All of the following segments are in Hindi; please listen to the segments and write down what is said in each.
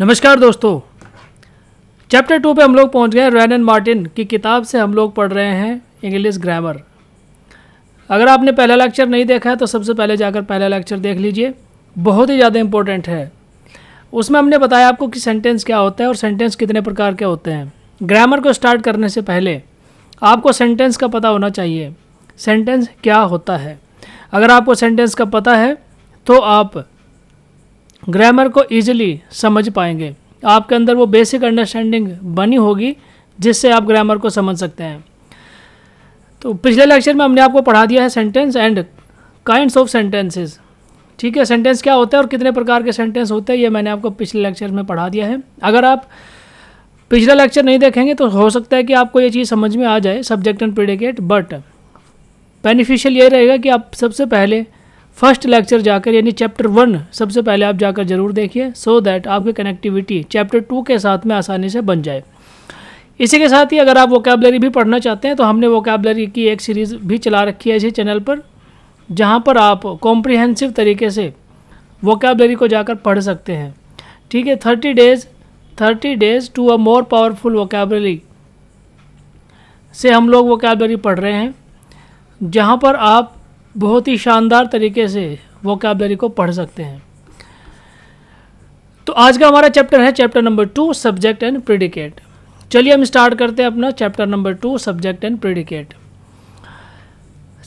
नमस्कार दोस्तों चैप्टर टू पे हम लोग पहुंच गए हैं रैन एंड मार्टिन की किताब से हम लोग पढ़ रहे हैं इंग्लिश ग्रामर अगर आपने पहला लेक्चर नहीं देखा है तो सबसे पहले जाकर पहला लेक्चर देख लीजिए बहुत ही ज़्यादा इम्पोर्टेंट है उसमें हमने बताया आपको कि सेंटेंस क्या होता है और सेंटेंस कितने प्रकार के होते हैं ग्रामर को स्टार्ट करने से पहले आपको सेंटेंस का पता होना चाहिए सेंटेंस क्या होता है अगर आपको सेंटेंस का पता है तो आप ग्रामर को ईजिली समझ पाएंगे आपके अंदर वो बेसिक अंडरस्टैंडिंग बनी होगी जिससे आप ग्रामर को समझ सकते हैं तो पिछले लेक्चर में हमने आपको पढ़ा दिया है sentence and kinds of sentences ठीक है सेंटेंस क्या होता है और कितने प्रकार के सेंटेंस होते हैं ये मैंने आपको पिछले लेक्चर में पढ़ा दिया है अगर आप पिछला लेक्चर नहीं देखेंगे तो हो सकता है कि आपको ये चीज़ समझ में आ जाए subject and predicate but beneficial ये रहेगा कि आप सबसे पहले फर्स्ट लेक्चर जाकर यानी चैप्टर वन सबसे पहले आप जाकर ज़रूर देखिए सो दैट आपकी कनेक्टिविटी चैप्टर टू के साथ में आसानी से बन जाए इसी के साथ ही अगर आप वोकेबलरी भी पढ़ना चाहते हैं तो हमने वोकेबलरी की एक सीरीज़ भी चला रखी है इसी चैनल पर जहाँ पर आप कॉम्प्रिहेंसिव तरीके से वोकेबलरी को जाकर पढ़ सकते हैं ठीक है thirty days thirty days to a more powerful vocabulary से हम लोग वोकेबलरी पढ़ रहे हैं जहाँ पर आप बहुत ही शानदार तरीके से वो को पढ़ सकते हैं तो आज का हमारा चैप्टर है chapter number two subject and predicate चलिए हम स्टार्ट करते हैं अपना chapter number two subject and predicate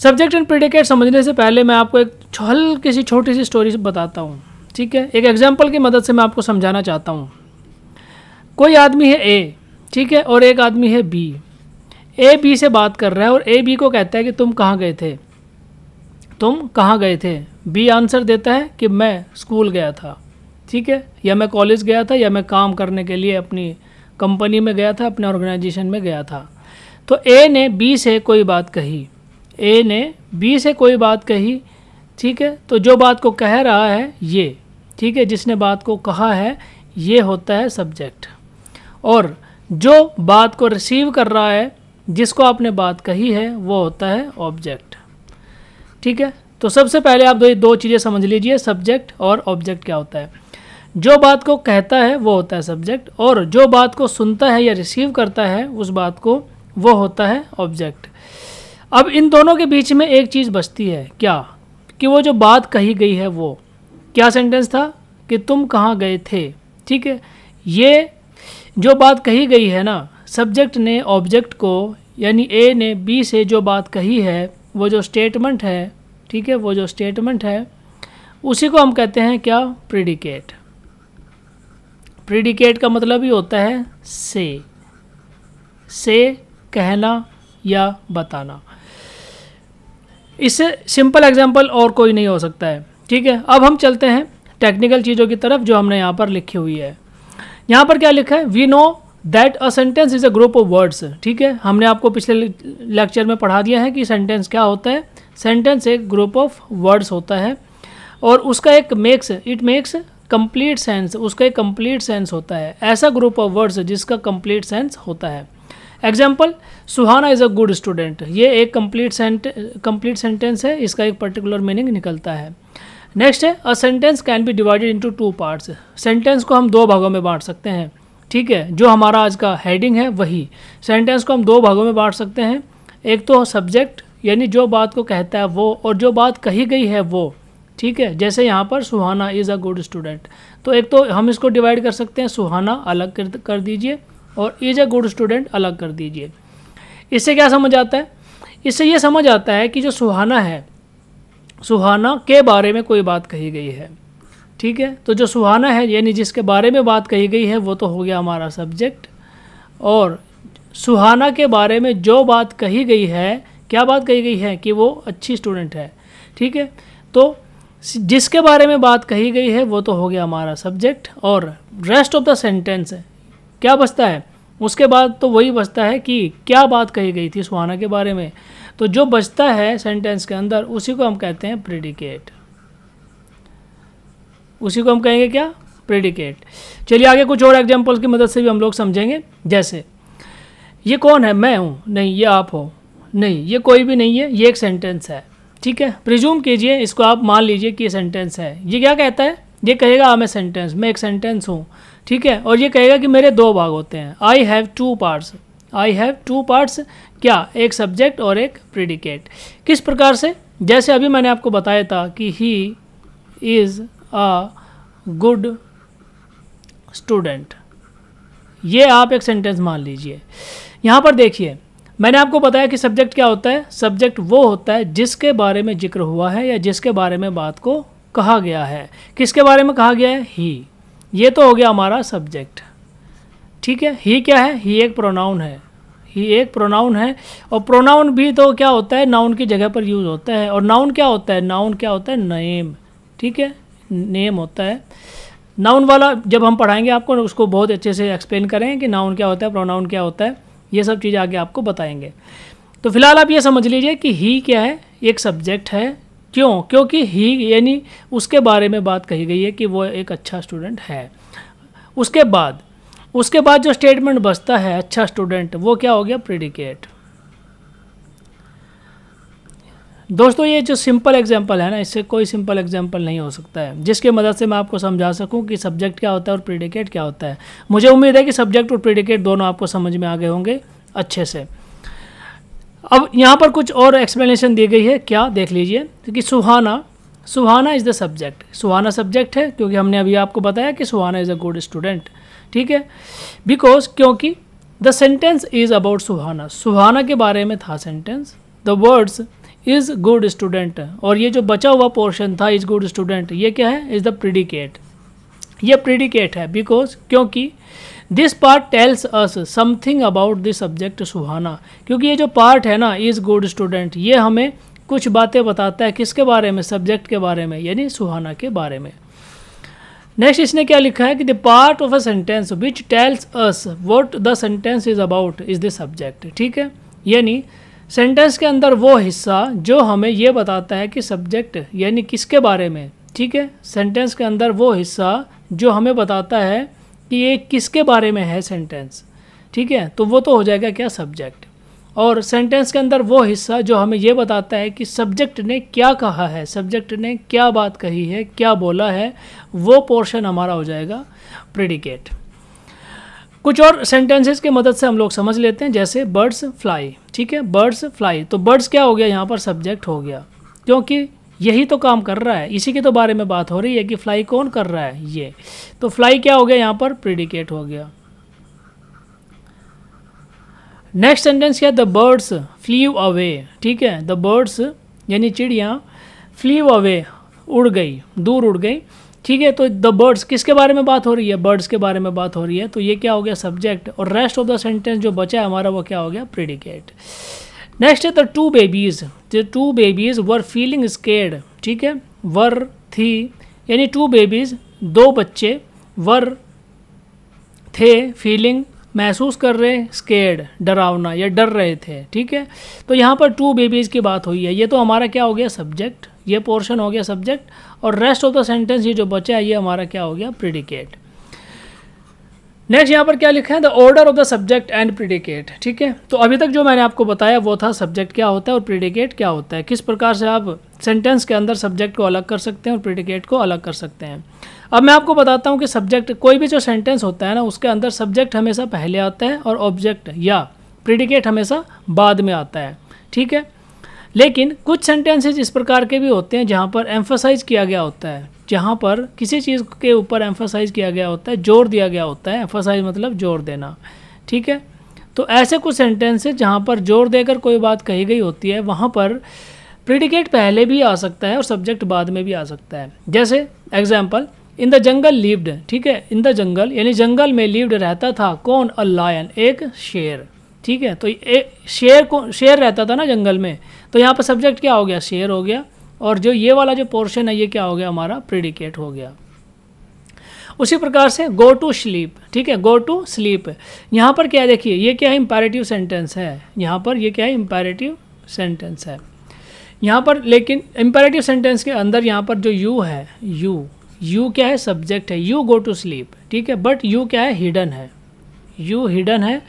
subject and predicate समझने से पहले मैं आपको एक छल किसी छोटी सी स्टोरी बताता हूँ ठीक है एक एग्जाम्पल की मदद से मैं आपको समझाना चाहता हूँ कोई आदमी है ए ठीक है और एक आदमी है बी ए बी से बात कर रहा है और ए बी को कहता है कि तुम कहाँ गए थे तुम कहाँ गए थे बी आंसर देता है कि मैं स्कूल गया था ठीक है या मैं कॉलेज गया था या मैं काम करने के लिए अपनी कंपनी में गया था अपने ऑर्गेनाइजेशन में गया था तो ए ने बी से कोई बात कही ए ने बी से कोई बात कही ठीक है तो जो बात को कह रहा है ये ठीक है जिसने बात को कहा है ये होता है सब्जेक्ट और जो बात को रिसीव कर रहा है जिसको आपने बात कही है वो होता है ऑब्जेक्ट ठीक है तो सबसे पहले आप दो दो चीज़ें समझ लीजिए सब्जेक्ट और ऑब्जेक्ट क्या होता है जो बात को कहता है वो होता है सब्जेक्ट और जो बात को सुनता है या रिसीव करता है उस बात को वो होता है ऑब्जेक्ट अब इन दोनों के बीच में एक चीज़ बचती है क्या कि वो जो बात कही गई है वो क्या सेंटेंस था कि तुम कहाँ गए थे ठीक है ये जो बात कही गई है ना सब्जेक्ट ने ऑब्जेक्ट को यानी ए ने बी से जो बात कही है वो जो स्टेटमेंट है ठीक है वो जो स्टेटमेंट है उसी को हम कहते हैं क्या प्रिडिकेट प्रिडिकेट का मतलब ही होता है से से कहना या बताना इससे सिंपल एग्जाम्पल और कोई नहीं हो सकता है ठीक है अब हम चलते हैं टेक्निकल चीज़ों की तरफ जो हमने यहाँ पर लिखी हुई है यहाँ पर क्या लिखा है we know that a sentence is a group of words ठीक है हमने आपको पिछले लेक्चर में पढ़ा दिया है कि सेंटेंस क्या होता है सेंटेंस एक ग्रुप ऑफ वर्ड्स होता है और उसका एक makes it makes complete sense उसका एक कंप्लीट सेंस होता है ऐसा ग्रुप ऑफ वर्ड्स जिसका कंप्लीट सेंस होता है example Suhana is a good student ये एक कंप्लीट कंप्लीट सेंटेंस है इसका एक पर्टिकुलर मीनिंग निकलता है नेक्स्ट है a sentence can be divided into two parts sentence को हम दो भागों में बांट सकते हैं ठीक है जो हमारा आज का हेडिंग है वही सेंटेंस को हम दो भागों में बांट सकते हैं एक तो सब्जेक्ट यानी जो बात को कहता है वो और जो बात कही गई है वो ठीक है जैसे यहाँ पर Suhana is a good student तो एक तो हम इसको डिवाइड कर सकते हैं सुहाना अलग कर, कर दीजिए और इज़ अ गुड स्टूडेंट अलग कर दीजिए इससे क्या समझ आता है इससे ये समझ आता है कि जो सुहाना है सुहाना के बारे में कोई बात कही गई है ठीक है तो जो सुहाना है यानी जिसके बारे में बात कही गई है वो तो हो गया हमारा सब्जेक्ट और सुहाना के बारे में जो बात कही गई है क्या बात कही गई है कि वो अच्छी स्टूडेंट है ठीक है तो जिसके बारे में बात कही गई है वो तो हो गया हमारा सब्जेक्ट और रेस्ट ऑफ द सेंटेंस क्या बचता है उसके बाद तो वही बचता है कि क्या बात कही गई थी सुहाना के बारे में तो जो बचता है सेंटेंस के अंदर उसी को हम कहते हैं प्रिडिकेट उसी को हम कहेंगे क्या प्रेडिकेट चलिए आगे कुछ और एग्जाम्पल की मदद से भी हम लोग समझेंगे जैसे ये कौन है मैं हूँ नहीं ये आप हो नहीं ये कोई भी नहीं है ये एक सेंटेंस है ठीक है प्रिज्यूम कीजिए इसको आप मान लीजिए कि ये सेंटेंस है ये क्या कहता है ये कहेगा आ हाँ, मैं ए सेंटेंस मैं एक सेंटेंस हूँ ठीक है और ये कहेगा कि मेरे दो भाग होते हैं I have two parts I have two parts क्या एक सब्जेक्ट और एक प्रिडिकेट किस प्रकार से जैसे अभी मैंने आपको बताया था कि he is a good student ये आप एक सेंटेंस मान लीजिए यहाँ पर देखिए मैंने आपको बताया कि सब्जेक्ट क्या होता है सब्जेक्ट वो होता है जिसके बारे में जिक्र हुआ है या जिसके बारे में बात को कहा गया है किसके बारे में कहा गया है ही ये तो हो गया हमारा सब्जेक्ट ठीक है ही क्या है ही एक प्रोनाउन है ही एक प्रोनाउन है और प्रोनाउन भी तो क्या होता है नाउन की जगह पर यूज़ होता है और नाउन क्या होता है नाउन क्या होता है नेम ठीक है नेम होता है नाउन वाला जब हम पढ़ाएंगे आपको उसको बहुत अच्छे से एक्सप्लेन करें कि नाउन क्या होता है प्रोनाउन क्या होता है ये सब चीज़ आगे आपको बताएंगे तो फिलहाल आप ये समझ लीजिए कि ही क्या है एक सब्जेक्ट है क्यों क्योंकि ही यानी उसके बारे में बात कही गई है कि वो एक अच्छा स्टूडेंट है उसके बाद उसके बाद जो स्टेटमेंट बचता है अच्छा स्टूडेंट वो क्या हो गया प्रिडिकेट दोस्तों ये जो सिंपल एग्जाम्पल है ना इससे कोई सिंपल एग्जाम्पल नहीं हो सकता है जिसके मदद से मैं आपको समझा सकूँ कि सब्जेक्ट क्या होता है और प्रिडिकेट क्या होता है मुझे उम्मीद है कि सब्जेक्ट और प्रिडिकेट दोनों आपको समझ में आ गए होंगे अच्छे से अब यहाँ पर कुछ और एक्सप्लेनेशन दी गई है क्या देख लीजिए कि Suhana Suhana is the subject Suhana subject है क्योंकि हमने अभी आपको बताया कि Suhana is a good student ठीक है बिकॉज क्योंकि the sentence is about Suhana Suhana के बारे में था sentence the words is good student और ये जो बचा हुआ पोर्शन था इज़ गुड स्टूडेंट ये क्या है इज़ द प्रिडिकेट ये प्रिडिकेट है बिकॉज क्योंकि this part tells us something about this subject Suhana क्योंकि ये जो पार्ट है ना इज़ गुड स्टूडेंट ये हमें कुछ बातें बताता है किसके बारे में सब्जेक्ट के बारे में यानी सुहाना के बारे में नेक्स्ट इसने क्या लिखा है कि the part of a sentence which tells us what the sentence is about is the subject ठीक है यानी सेंटेंस के अंदर वो हिस्सा जो हमें ये बताता है कि सब्जेक्ट यानी किसके बारे में ठीक है सेंटेंस के अंदर वो हिस्सा जो हमें बताता है कि ये किसके बारे में है सेंटेंस ठीक है तो वो तो हो जाएगा क्या सब्जेक्ट और सेंटेंस के अंदर वो हिस्सा जो हमें ये बताता है कि सब्जेक्ट ने क्या कहा है सब्जेक्ट ने क्या बात कही है क्या बोला है वो पोर्शन हमारा हो जाएगा प्रिडिकेट कुछ और सेंटेंसेस की मदद से हम लोग समझ लेते हैं जैसे बर्ड्स फ्लाई ठीक है बर्ड्स फ्लाई तो बर्ड्स क्या हो गया यहाँ पर सब्जेक्ट हो गया क्योंकि यही तो काम कर रहा है इसी के तो बारे में बात हो रही है कि फ्लाई कौन कर रहा है ये तो फ्लाई क्या हो गया यहाँ पर प्रिडिकेट हो गया नेक्स्ट सेंटेंस क्या द बर्ड्स फ्लीव अवे ठीक है द बर्ड्स यानी चिड़िया फ्लीव अवे उड़ गई दूर उड़ गई ठीक है तो द बर्ड्स किसके बारे में बात हो रही है बर्ड्स के बारे में बात हो रही है तो ये क्या हो गया सब्जेक्ट और रेस्ट ऑफ द सेंटेंस जो बचा है हमारा वो क्या हो गया प्रिडिकेट नेक्स्ट है the two babies the two babies were feeling scared ठीक है वर थी यानी टू बेबीज़ दो बच्चे वर थे फीलिंग महसूस कर रहे स्केर्ड डरावना या डर रहे थे ठीक है तो यहाँ पर टू बेबीज़ की बात हुई है ये तो हमारा क्या हो गया सब्जेक्ट ये पोर्शन हो गया सब्जेक्ट और रेस्ट ऑफ द सेंटेंस ये जो बचा है ये हमारा क्या हो गया प्रिडिकेट नेक्स्ट यहाँ पर क्या लिखा है the order of the subject and predicate ठीक है तो अभी तक जो मैंने आपको बताया वो था सब्जेक्ट क्या होता है और प्रिडिकेट क्या होता है किस प्रकार से आप सेंटेंस के अंदर सब्जेक्ट को अलग कर सकते हैं और प्रिडिकेट को अलग कर सकते हैं अब मैं आपको बताता हूँ कि सब्जेक्ट कोई भी जो सेंटेंस होता है ना उसके अंदर सब्जेक्ट हमेशा पहले आता है और ऑब्जेक्ट या प्रिडिकेट हमेशा बाद में आता है ठीक है लेकिन कुछ सेंटेंसेज इस प्रकार के भी होते हैं जहाँ पर एम्फोसाइज किया गया होता है जहाँ पर किसी चीज़ के ऊपर एम्फोसाइज किया गया होता है जोर दिया गया होता है एम्फोसाइज मतलब जोर देना ठीक है तो ऐसे कुछ सेंटेंसेज जहाँ पर जोर देकर कोई बात कही गई होती है वहाँ पर प्रिडिकेट पहले भी आ सकता है और सब्जेक्ट बाद में भी आ सकता है जैसे example in the jungle lived ठीक है इन द जंगल यानी जंगल में लिव्ड रहता था कौन अ लायन एक शेर ठीक है तो ए, शेर को शेर रहता था ना जंगल में तो यहाँ पर सब्जेक्ट क्या हो गया शेयर हो गया और जो ये वाला जो पोर्शन है ये क्या हो गया हमारा प्रिडिकेट हो गया उसी प्रकार से गो टू स्लीप ठीक है गो टू स्लीप यहाँ पर क्या देखिए ये क्या है इम्पेरेटिव सेंटेंस है यहाँ पर ये क्या है इम्पेरेटिव सेंटेंस है यहाँ पर लेकिन इम्पेरेटिव सेंटेंस के अंदर यहाँ पर जो यू है यू यू क्या है सब्जेक्ट है यू गो टू स्लीप ठीक है बट यू क्या है हिडन है यू हिडन है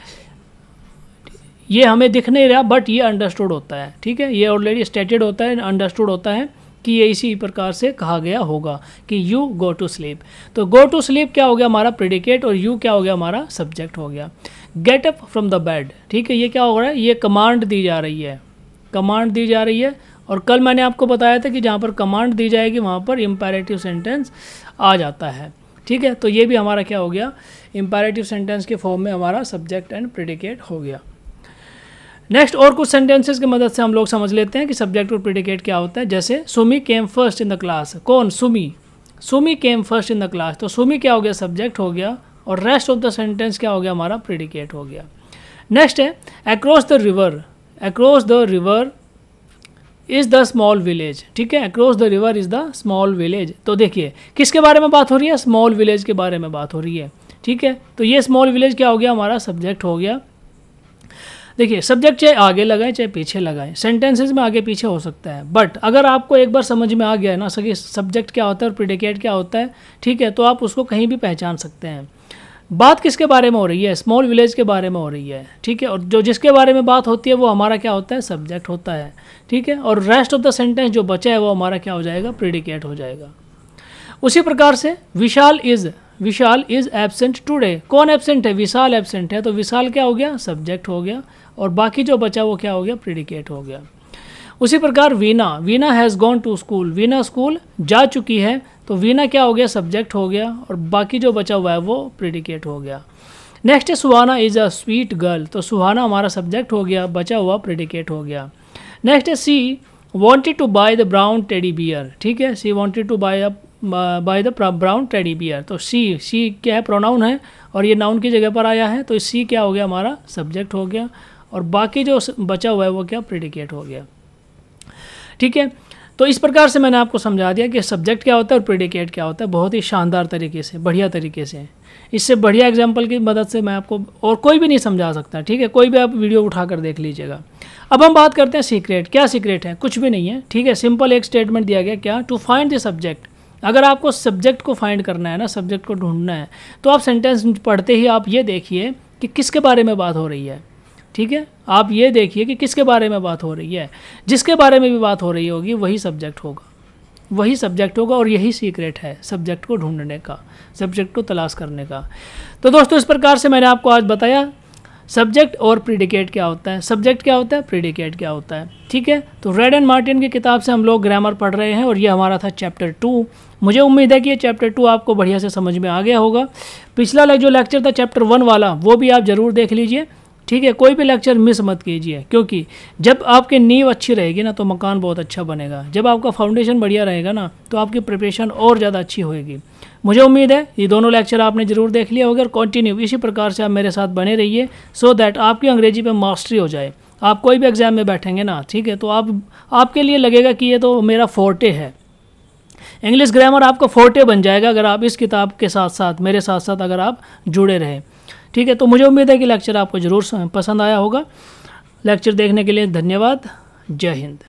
ये हमें दिख नहीं रहा बट ये अंडरस्टूड होता है ठीक है ये ऑलरेडी स्टेटेड होता है अंडरस्टूड होता है कि ये इसी प्रकार से कहा गया होगा कि यू गो टू स्लीप तो गो टू स्लीप क्या हो गया हमारा प्रिडिकेट और यू क्या हो गया हमारा सब्जेक्ट हो गया get up from the bed ठीक है ये क्या हो रहा है ये कमांड दी जा रही है कमांड दी जा रही है और कल मैंने आपको बताया था कि जहाँ पर कमांड दी जाएगी वहाँ पर इम्पेरेटिव सेंटेंस आ जाता है ठीक है तो ये भी हमारा क्या हो गया इम्पेरेटिव सेंटेंस के फॉर्म में हमारा सब्जेक्ट एंड प्रिडिकेट हो गया नेक्स्ट और कुछ सेंटेंसेस की मदद से हम लोग समझ लेते हैं कि सब्जेक्ट और प्रिडिकेट क्या होता है जैसे Sumi came first in the class कौन Sumi Sumi came first in the class तो सुमी क्या हो गया सब्जेक्ट हो गया और रेस्ट ऑफ द सेंटेंस क्या हो गया हमारा प्रिडिकेट हो गया नेक्स्ट है across the river across the river is the small village ठीक है across the river is the small village तो देखिए किसके बारे में बात हो रही है स्मॉल विलेज के बारे में बात हो रही है ठीक है तो ये स्मॉल विलेज क्या हो गया हमारा सब्जेक्ट हो गया देखिए सब्जेक्ट चाहे आगे लगाएं चाहे पीछे लगाएं सेंटेंसेज में आगे पीछे हो सकता है बट अगर आपको एक बार समझ में आ गया है ना सके सब्जेक्ट क्या होता है और प्रिडिकेट क्या होता है ठीक है तो आप उसको कहीं भी पहचान सकते हैं बात किसके बारे में हो रही है स्मॉल विलेज के बारे में हो रही है ठीक है और जो जिसके बारे में बात होती है वो हमारा क्या होता है सब्जेक्ट होता है ठीक है और रेस्ट ऑफ द सेंटेंस जो बचा है वो हमारा क्या हो जाएगा प्रिडिकेट हो जाएगा उसी प्रकार से Vishal is Vishal is absent today कौन एबसेंट है विशाल एबसेंट है तो विशाल क्या हो गया सब्जेक्ट हो गया और बाकी जो बचा वो क्या हो गया प्रिडिकेट हो गया उसी प्रकार Veena Veena has gone to school Veena school जा चुकी है तो वीना क्या हो गया सब्जेक्ट हो गया और बाकी जो बचा हुआ है वो प्रिडिकेट हो गया नेक्स्ट है Suhana is a sweet girl तो सुहाना हमारा सब्जेक्ट हो गया बचा हुआ प्रिडिकेट हो गया नेक्स्ट है she wanted to buy the brown teddy bear ठीक है she wanted to buy buy the brown teddy bear तो सी सी क्या है प्रोनाउन है और ये नाउन की जगह पर आया है तो सी क्या हो गया हमारा सब्जेक्ट हो गया और बाकी जो बचा हुआ है वो क्या प्रिडिकेट हो गया ठीक है तो इस प्रकार से मैंने आपको समझा दिया कि सब्जेक्ट क्या होता है और प्रिडिकेट क्या होता है बहुत ही शानदार तरीके से बढ़िया तरीके से इससे बढ़िया एग्जाम्पल की मदद से मैं आपको और कोई भी नहीं समझा सकता ठीक है कोई भी आप वीडियो उठा कर देख लीजिएगा अब हम बात करते हैं सीक्रेट क्या सीक्रेट है कुछ भी नहीं है ठीक है सिंपल एक स्टेटमेंट दिया गया क्या टू फाइंड द सब्जेक्ट अगर आपको सब्जेक्ट को फाइंड करना है ना सब्जेक्ट को ढूंढना है तो आप सेंटेंस पढ़ते ही आप ये देखिए कि किसके बारे में बात हो रही है ठीक है आप ये देखिए कि किसके बारे में बात हो रही है जिसके बारे में भी बात हो रही होगी वही सब्जेक्ट होगा वही सब्जेक्ट होगा और यही सीक्रेट है सब्जेक्ट को ढूंढने का सब्जेक्ट को तलाश करने का तो दोस्तों इस प्रकार से मैंने आपको आज बताया सब्जेक्ट और प्रिडिकेट क्या होता है सब्जेक्ट क्या होता है प्रिडिकेट क्या होता है ठीक है तो रेड एंड मार्टिन की किताब से हम लोग ग्रामर पढ़ रहे हैं और ये हमारा था चैप्टर टू मुझे उम्मीद है कि ये चैप्टर टू आपको बढ़िया से समझ में आ गया होगा पिछला जो लेक्चर था चैप्टर वन वाला वो भी आप ज़रूर देख लीजिए ठीक है कोई भी लेक्चर मिस मत कीजिए क्योंकि जब आपकी नींव अच्छी रहेगी ना तो मकान बहुत अच्छा बनेगा जब आपका फाउंडेशन बढ़िया रहेगा ना तो आपकी प्रिपरेशन और ज़्यादा अच्छी होएगी मुझे उम्मीद है ये दोनों लेक्चर आपने ज़रूर देख लिया होगा और कंटिन्यू इसी प्रकार से आप मेरे साथ बने रहिए सो दैट आपकी अंग्रेजी पर मास्टरी हो जाए आप कोई भी एग्ज़ाम में बैठेंगे ना ठीक है तो आप आपके लिए लगेगा कि ये तो मेरा फोर्टे है इंग्लिश ग्रामर आपका फोर्टे बन जाएगा अगर आप इस किताब के साथ साथ मेरे साथ साथ अगर आप जुड़े रहें ठीक है तो मुझे उम्मीद है कि लेक्चर आपको ज़रूर पसंद आया होगा लेक्चर देखने के लिए धन्यवाद जय हिंद